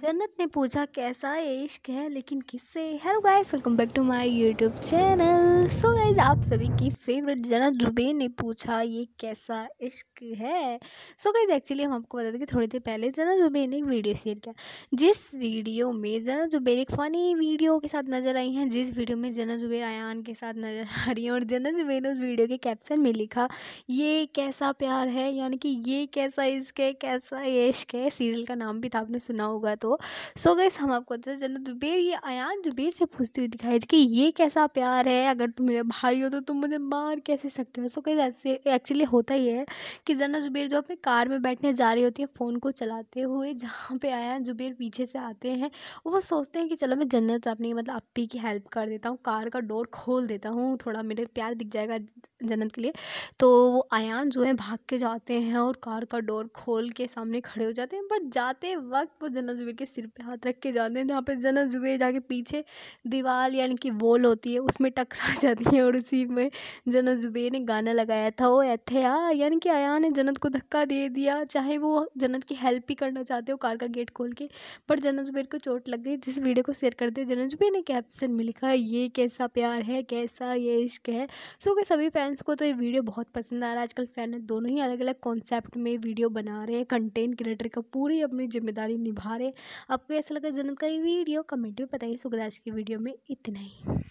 जन्नत ने पूछा कैसा है इश्क है लेकिन किससे hello guys welcome back to my YouTube channel so guys आप सभी की फेवरेट जन्नत जुबे ने पूछा ये कैसा इश्क है सो गाइस एक्चुअली हम आपको बता दें कि थोड़ी देर पहले जन्नत जुबे ने एक वीडियो शेयर किया जिस वीडियो में जन्नत जुबेर एक फ़नी वीडियो के साथ नज़र आई हैं जिस वीडियो में जन्नत जुबेर आयान के साथ नज़र आ रही हैं और जन्नत जुबेर ने उस वीडियो के कैप्शन में लिखा ये कैसा प्यार है यानी कि ये कैसा इश्क है कैसा ये इश्क है सीरियल का नाम भी था तो आपने सुना होगा तो सो गैस हम आपको बताते चलो जुबेर ये अयान जुबेर से पूछती हुई दिखाई थी कि ये कैसा प्यार है अगर तुम मेरे भाई हो तो तुम मुझे मार कैसे सकते हो सो गैस ऐसे एक्चुअली होता ही है कि जन्नत जुबेर जो अपनी कार में बैठने जा रही होती है फ़ोन को चलाते हुए जहाँ पे अयान जुबेर पीछे से आते हैं वो सोचते हैं कि चलो मैं जन्नत अपनी मतलब अपी की हेल्प कर देता हूँ कार का डोर खोल देता हूँ थोड़ा मेरे प्यार दिख जाएगा जन्नत के लिए तो वो अयान जो है भाग के जाते हैं और कार का डोर खोल के सामने खड़े हो जाते हैं बट जाते वक्त वो जन्नत जुबेर जुबेर के सिर पे हाथ रख के जाते हैं जहाँ पे जना जुबेर जाके पीछे दीवार यानी कि वॉल होती है उसमें टकरा जाती है और उसी में जना जुबेर ने गाना लगाया था वो एथया यानी कि आया ने जनत को धक्का दे दिया चाहे वो जनत की हेल्प ही करना चाहते हो कार का गेट खोल के पर जना जुबेर को चोट लग गई जिस वीडियो को शेयर करते जना जुबेर ने कैप्शन में लिखा ये कैसा प्यार है कैसा ये इश्क है सो के सभी फैंस को तो ये वीडियो बहुत पसंद आ रहा है आजकल फैन दोनों ही अलग अलग कॉन्सेप्ट में वीडियो बना रहे हैं कंटेंट क्रिएटर का पूरी अपनी जिम्मेदारी निभा रहे आपको ऐसा लगा जन्नत का ये वीडियो कमेंट में बताइए सुखदास की वीडियो में इतना ही